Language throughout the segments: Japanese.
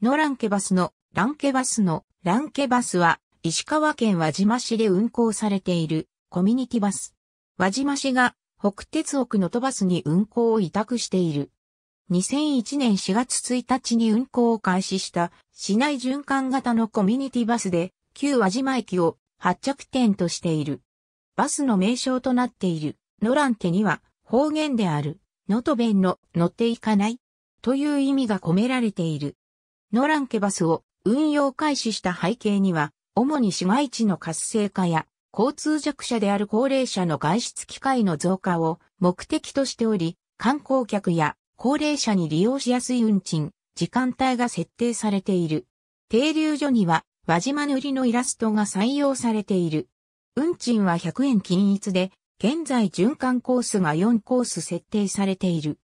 のランケバスの、ランケバスの、ランケバスは、石川県輪島市で運行されている、コミュニティバス。輪島市が、北鉄奥の都バスに運行を委託している。2001年4月1日に運行を開始した市内循環型のコミュニティバスで旧輪島駅を発着点としている。バスの名称となっているノランケには方言である、能登弁の乗っていかないという意味が込められている。ノランケバスを運用開始した背景には、主に市街地の活性化や、交通弱者である高齢者の外出機会の増加を目的としており、観光客や高齢者に利用しやすい運賃、時間帯が設定されている。停留所には輪島塗りのイラストが採用されている。運賃は100円均一で、現在循環コースが4コース設定されている。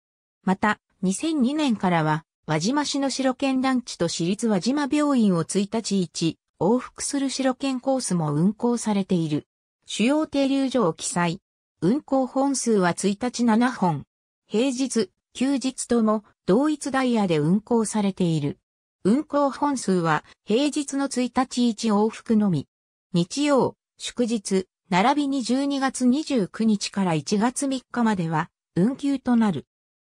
また、2002年からは輪島市の白県団地と市立輪島病院を1日1往復する白県コースも運行されている。主要停留所を記載。運行本数は1日7本。平日、休日とも同一ダイヤで運行されている。運行本数は平日の1日1往復のみ。日曜、祝日、並びに12月29日から1月3日までは運休となる。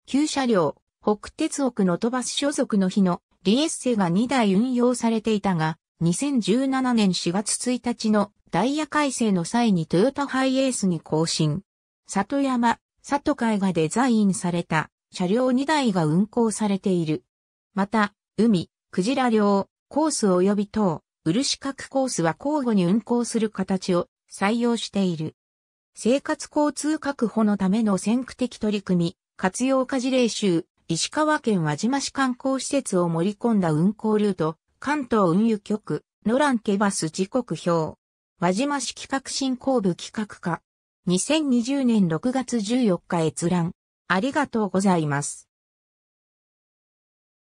旧車両、北鉄奥の飛ばす所属の日のリエッセが2台運用されていたが、2017年4月1日のダイヤ改正の際にトヨタハイエースに更新。里山、里海がデザインされた車両2台が運行されている。また、海、クジラ漁、コース及び等、漆角コースは交互に運行する形を採用している。生活交通確保のための先駆的取り組み、活用家事例集、石川県輪島市観光施設を盛り込んだ運行ルート、関東運輸局、ノランケバス時刻表。輪島市企画振興部企画課。2020年6月14日閲覧。ありがとうございます。